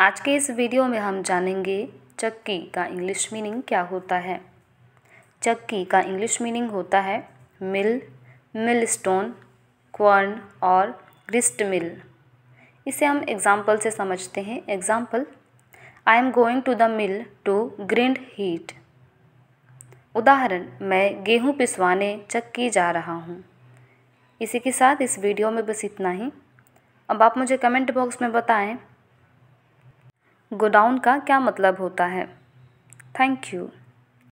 आज के इस वीडियो में हम जानेंगे चक्की का इंग्लिश मीनिंग क्या होता है चक्की का इंग्लिश मीनिंग होता है मिल मिल स्टोन क्वर्न और ग्रिस्ट मिल इसे हम एग्ज़ाम्पल से समझते हैं example I am going to the mill to grind wheat उदाहरण मैं गेहूं पिसवाने चक्की जा रहा हूं। इसी के साथ इस वीडियो में बस इतना ही अब आप मुझे कमेंट बॉक्स में बताएं गोडाउन का क्या मतलब होता है थैंक यू